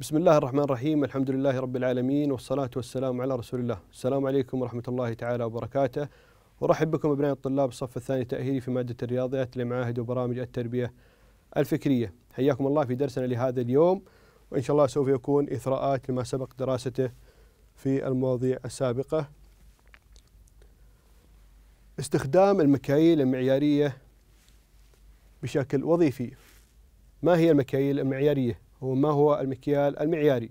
بسم الله الرحمن الرحيم الحمد لله رب العالمين والصلاة والسلام على رسول الله السلام عليكم ورحمة الله تعالى وبركاته ورحب بكم أبناء الطلاب الصف الثاني تأهيلي في مادة الرياضيات لمعاهد وبرامج التربية الفكرية حياكم الله في درسنا لهذا اليوم وإن شاء الله سوف يكون إثراءات لما سبق دراسته في المواضيع السابقة استخدام المكاييل المعيارية بشكل وظيفي ما هي المكاييل المعيارية؟ هو ما هو المكيال المعياري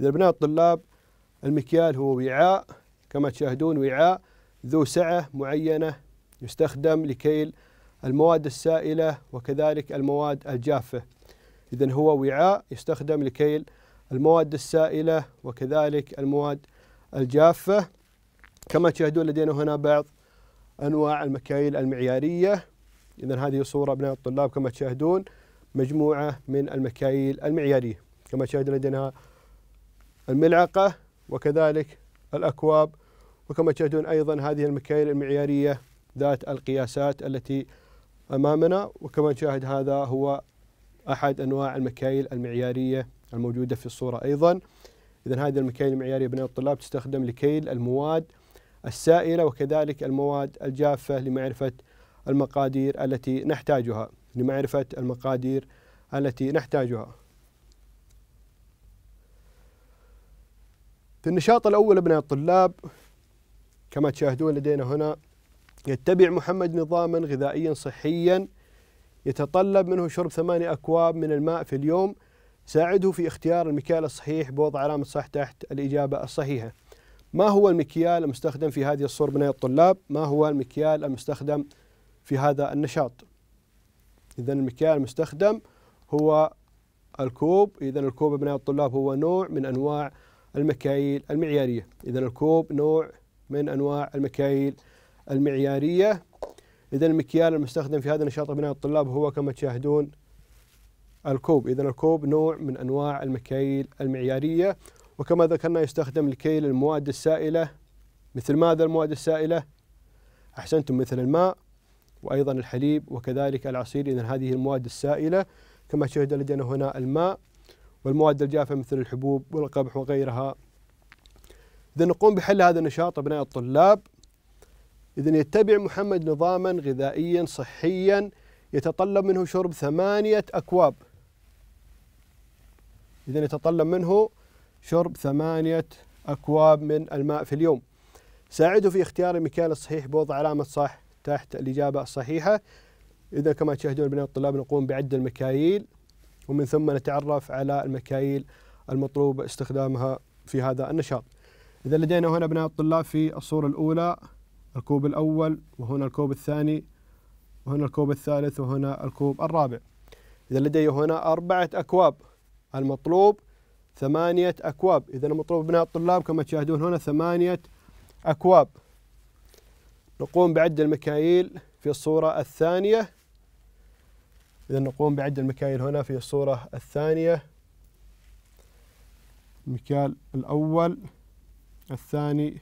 إذا بناء الطلاب المكيال هو وعاء كما تشاهدون وعاء ذو سعة معينة يستخدم لكيل المواد السائلة وكذلك المواد الجافة إذا هو وعاء يستخدم لكيل المواد السائلة وكذلك المواد الجافة كما تشاهدون لدينا هنا بعض أنواع المكاييل المعيارية إذا هذه صورة أبناء الطلاب كما تشاهدون مجموعة من المكاييل المعيارية كما تشاهد لدينا الملعقة وكذلك الأكواب وكما تشاهدون أيضا هذه المكاييل المعيارية ذات القياسات التي أمامنا وكما نشاهد هذا هو أحد أنواع المكاييل المعيارية الموجودة في الصورة أيضا إذا هذه المكاييل المعيارية بين الطلاب تستخدم لكيل المواد السائلة وكذلك المواد الجافة لمعرفة المقادير التي نحتاجها لمعرفة المقادير التي نحتاجها في النشاط الأول أبناء الطلاب كما تشاهدون لدينا هنا يتبع محمد نظاما غذائيا صحيا يتطلب منه شرب ثمانية أكواب من الماء في اليوم ساعده في اختيار المكيال الصحيح بوضع علامة صح تحت الإجابة الصحيحة ما هو المكيال المستخدم في هذه الصورة بناء الطلاب ما هو المكيال المستخدم في هذا النشاط إذا المكيال المستخدم هو الكوب إذا الكوب أبناء الطلاب هو نوع من أنواع المكاييل المعيارية إذا الكوب نوع من أنواع المكاييل المعيارية إذا المكيال المستخدم في هذا النشاط أبناء الطلاب هو كما تشاهدون الكوب إذا الكوب نوع من أنواع المكاييل المعيارية وكما ذكرنا يستخدم لكيل المواد السائلة مثل ماذا المواد السائلة؟ أحسنتم مثل الماء وأيضا الحليب وكذلك العصير إذا هذه المواد السائلة كما شهد لدينا هنا الماء والمواد الجافة مثل الحبوب والقمح وغيرها إذا نقوم بحل هذا النشاط أبناء الطلاب إذا يتبع محمد نظاما غذائيا صحيا يتطلب منه شرب ثمانية أكواب إذا يتطلب منه شرب ثمانية أكواب من الماء في اليوم ساعده في اختيار المكان الصحيح بوضع علامة صح تحت الإجابة الصحيحة إذا كما تشاهدون أبناء الطلاب نقوم بعد المكاييل ومن ثم نتعرف على المكاييل المطلوب استخدامها في هذا النشاط إذا لدينا هنا أبناء الطلاب في الصورة الأولى الكوب الأول وهنا الكوب الثاني وهنا الكوب الثالث وهنا الكوب الرابع إذا لدي هنا أربعة أكواب المطلوب ثمانية أكواب إذا المطلوب أبناء الطلاب كما تشاهدون هنا ثمانية أكواب نقوم بعد المكاييل في الصورة الثانية إذا نقوم بعد المكاييل هنا في الصورة الثانية المكيال الأول الثاني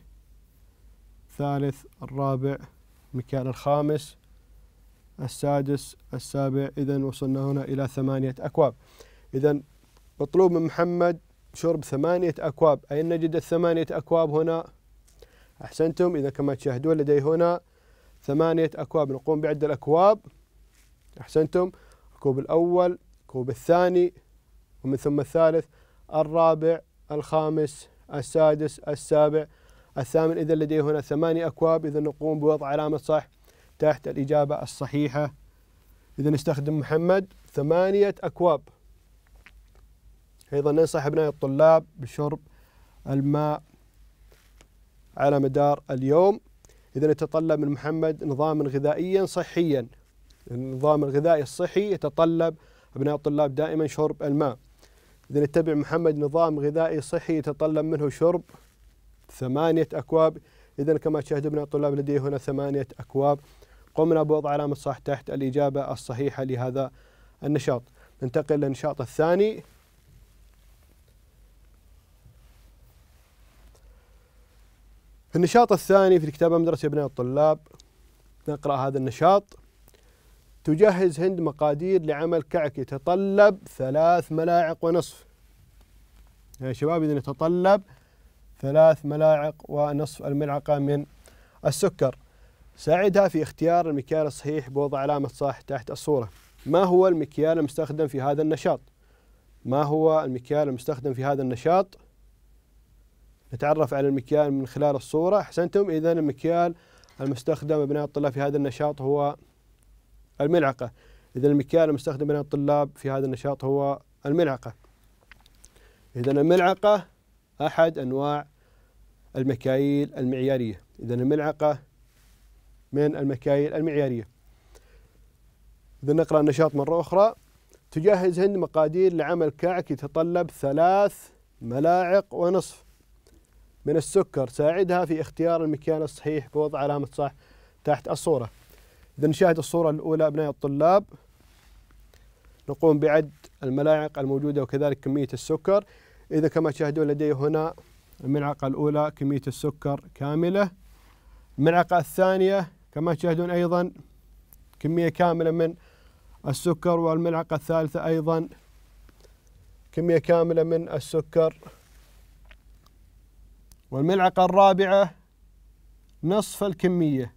الثالث الرابع المكيال الخامس السادس السابع إذا وصلنا هنا إلى ثمانية أكواب إذا مطلوب من محمد شرب ثمانية أكواب أين نجد الثمانية أكواب هنا؟ أحسنتم إذا كما تشاهدون لدي هنا ثمانية أكواب نقوم بعد الأكواب أحسنتم الكوب الأول الكوب الثاني ومن ثم الثالث الرابع الخامس السادس السابع الثامن إذا لدي هنا ثمانية أكواب إذا نقوم بوضع علامة صح تحت الإجابة الصحيحة إذا نستخدم محمد ثمانية أكواب أيضا ننصح ابنائي الطلاب بشرب الماء على مدار اليوم إذا يتطلب من محمد نظاما غذائيا صحيا النظام الغذائي الصحي يتطلب أبناء الطلاب دائما شرب الماء إذا يتبع محمد نظام غذائي صحي يتطلب منه شرب ثمانية أكواب إذا كما تشاهدون أبناء الطلاب لدي هنا ثمانية أكواب قمنا بوضع علامة صح تحت الإجابة الصحيحة لهذا النشاط ننتقل للنشاط الثاني في النشاط الثاني في الكتابة مدرسة أبناء الطلاب نقرأ هذا النشاط تجهز هند مقادير لعمل كعك يتطلب ثلاث ملاعق ونصف يا شباب إذا يتطلب ثلاث ملاعق ونصف الملعقة من السكر ساعدها في اختيار المكيال الصحيح بوضع علامة صح تحت الصورة ما هو المكيال المستخدم في هذا النشاط؟ ما هو المكيال المستخدم في هذا النشاط؟ نتعرف على المكيال من خلال الصورة أحسنتم إذا المكيال المستخدم أبناء الطلاب في هذا النشاط هو الملعقة إذا المكيال المستخدم أبناء الطلاب في هذا النشاط هو الملعقة إذا الملعقة أحد أنواع المكاييل المعيارية إذا الملعقة من المكاييل المعيارية إذا نقرأ النشاط مرة أخرى تجهز هند مقادير لعمل كعك يتطلب ثلاث ملاعق ونصف من السكر ساعدها في اختيار المكان الصحيح بوضع علامة صح تحت الصورة إذا نشاهد الصورة الأولى أبناء الطلاب نقوم بعد الملاعق الموجودة وكذلك كمية السكر إذا كما تشاهدون لدي هنا الملعقة الأولى كمية السكر كاملة الملعقة الثانية كما تشاهدون أيضا كمية كاملة من السكر والملعقة الثالثة أيضا كمية كاملة من السكر والملعقة الرابعة نصف الكمية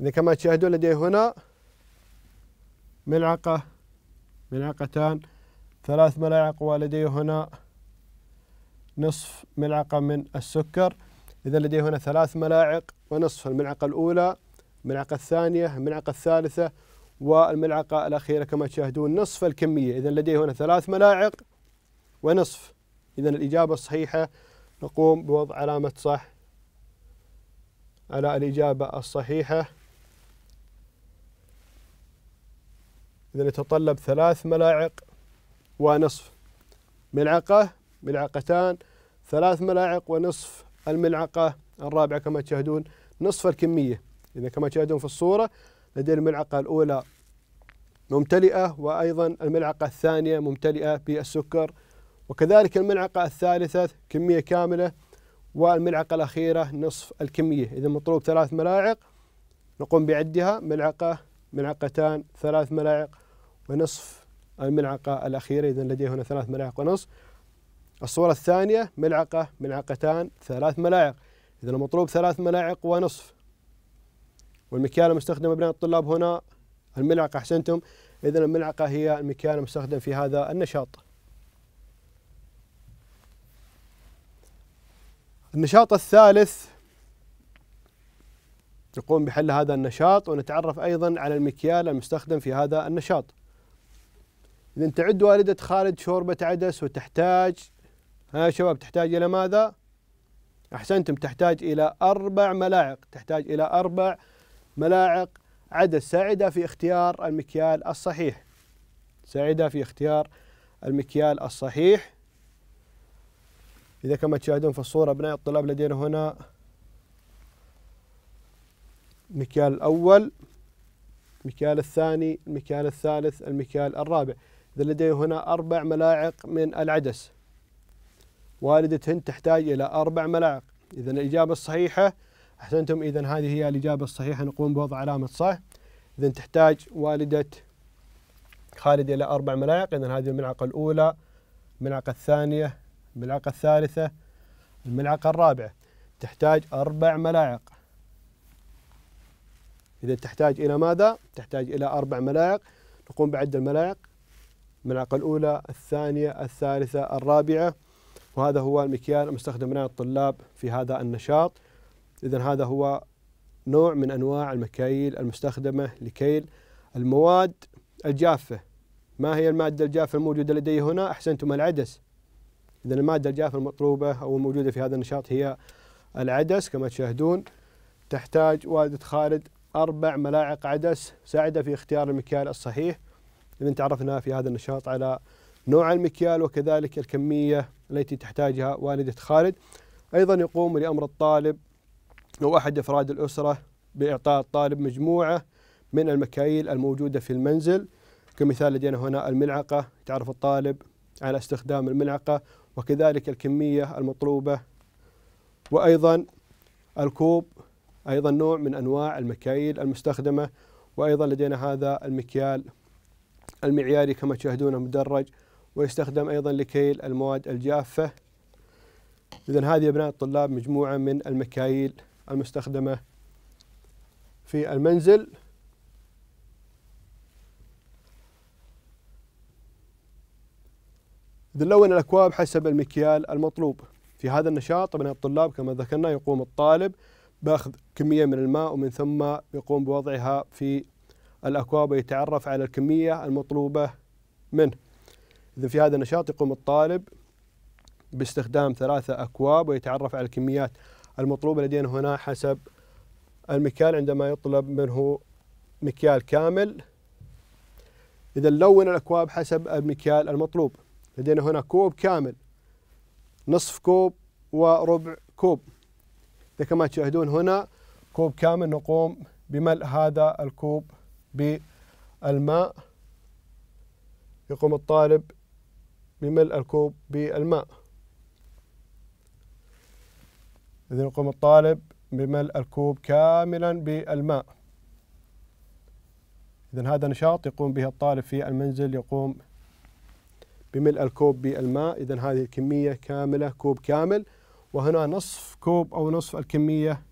إذا كما تشاهدون لدي هنا ملعقة ملعقتان ثلاث ملاعق ولدي هنا نصف ملعقة من السكر إذا لدي هنا ثلاث ملاعق ونصف الملعقة الأولى الملعقة الثانية الملعقة الثالثة والملعقة الأخيرة كما تشاهدون نصف الكمية إذا لدي هنا ثلاث ملاعق ونصف إذا الإجابة الصحيحة نقوم بوضع علامة صح على الإجابة الصحيحة إذا يتطلب ثلاث ملاعق ونصف ملعقة ملعقتان ثلاث ملاعق ونصف الملعقة الرابعة كما تشاهدون نصف الكمية إذا كما تشاهدون في الصورة لدينا الملعقة الأولى ممتلئة وأيضا الملعقة الثانية ممتلئة بالسكر وكذلك الملعقة الثالثة كمية كاملة والملعقة الأخيرة نصف الكمية إذا مطلوب ثلاث ملاعق نقوم بعدها ملعقة ملعقتان ثلاث ملاعق ونصف الملعقة الأخيرة إذا لدي هنا ثلاث ملاعق ونصف الصورة الثانية ملعقة ملعقتان ثلاث ملاعق إذا المطلوب ثلاث ملاعق ونصف والمكيال المستخدم بين الطلاب هنا الملعقة أحسنتم إذا الملعقة هي المكيال المستخدم في هذا النشاط النشاط الثالث نقوم بحل هذا النشاط ونتعرف أيضا على المكيال المستخدم في هذا النشاط إذا تعد والدة خالد شوربة عدس وتحتاج ها يا شباب تحتاج إلى ماذا؟ أحسنتم تحتاج إلى أربع ملاعق تحتاج إلى أربع ملاعق عدس ساعدها في اختيار المكيال الصحيح ساعدها في اختيار المكيال الصحيح إذا كما تشاهدون في الصورة أبناء الطلاب لدينا هنا المكيال الأول المكيال الثاني المكيال الثالث المكيال الرابع إذا لدينا هنا أربع ملاعق من العدس والدة هند تحتاج إلى أربع ملاعق إذا الإجابة الصحيحة أحسنتم إذا هذه هي الإجابة الصحيحة نقوم بوضع علامة صح إذا تحتاج والدة خالد إلى أربع ملاعق إذا هذه الملعقة الأولى الملعقة الثانية الملعقة الثالثة الملعقة الرابعة تحتاج أربع ملاعق إذا تحتاج إلى ماذا؟ تحتاج إلى أربع ملاعق نقوم بعد الملاعق الملعقة الأولى الثانية الثالثة الرابعة وهذا هو المكيال المستخدم من الطلاب في هذا النشاط إذا هذا هو نوع من أنواع المكاييل المستخدمة لكيل المواد الجافة ما هي المادة الجافة الموجودة لدي هنا؟ أحسنتم العدس إذا المادة الجافة المطلوبة أو الموجودة في هذا النشاط هي العدس كما تشاهدون تحتاج والدة خالد أربع ملاعق عدس ساعدة في اختيار المكيال الصحيح إذا تعرفنا في هذا النشاط على نوع المكيال وكذلك الكمية التي تحتاجها والدة خالد أيضا يقوم لأمر الطالب أو أحد أفراد الأسرة بإعطاء الطالب مجموعة من المكاييل الموجودة في المنزل كمثال لدينا هنا الملعقة تعرف الطالب على استخدام الملعقة وكذلك الكمية المطلوبة وأيضا الكوب أيضا نوع من أنواع المكاييل المستخدمة وأيضا لدينا هذا المكيال المعياري كما تشاهدون مدرج ويستخدم أيضا لكيل المواد الجافة إذا هذه أبناء الطلاب مجموعة من المكاييل المستخدمة في المنزل دلون الأكواب حسب المكيال المطلوب في هذا النشاط طبعا الطلاب كما ذكرنا يقوم الطالب باخذ كمية من الماء ومن ثم يقوم بوضعها في الأكواب ويتعرف على الكمية المطلوبة منه إذا في هذا النشاط يقوم الطالب باستخدام ثلاثة أكواب ويتعرف على الكميات المطلوبة لدينا هنا حسب المكيال عندما يطلب منه مكيال كامل إذا لون الأكواب حسب المكيال المطلوب لدينا هنا كوب كامل نصف كوب وربع كوب كما تشاهدون هنا كوب كامل نقوم بملء هذا الكوب بالماء يقوم الطالب بملء الكوب بالماء إذا يقوم الطالب بملء الكوب كاملا بالماء إذا هذا نشاط يقوم به الطالب في المنزل يقوم بملء الكوب بالماء إذا هذه الكمية كاملة كوب كامل وهنا نصف كوب أو نصف الكمية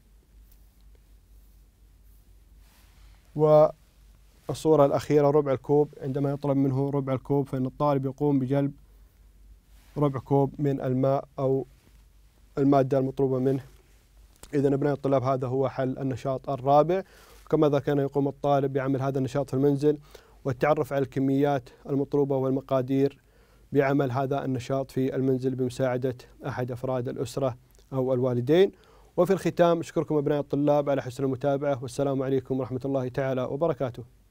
والصورة الأخيرة ربع الكوب عندما يطلب منه ربع الكوب فإن الطالب يقوم بجلب ربع كوب من الماء أو المادة المطلوبة منه إذا أبناء الطلاب هذا هو حل النشاط الرابع إذا كان يقوم الطالب بعمل هذا النشاط في المنزل والتعرف على الكميات المطلوبة والمقادير بعمل هذا النشاط في المنزل بمساعدة أحد أفراد الأسرة أو الوالدين وفي الختام أشكركم أبناء الطلاب على حسن المتابعة والسلام عليكم ورحمة الله تعالى وبركاته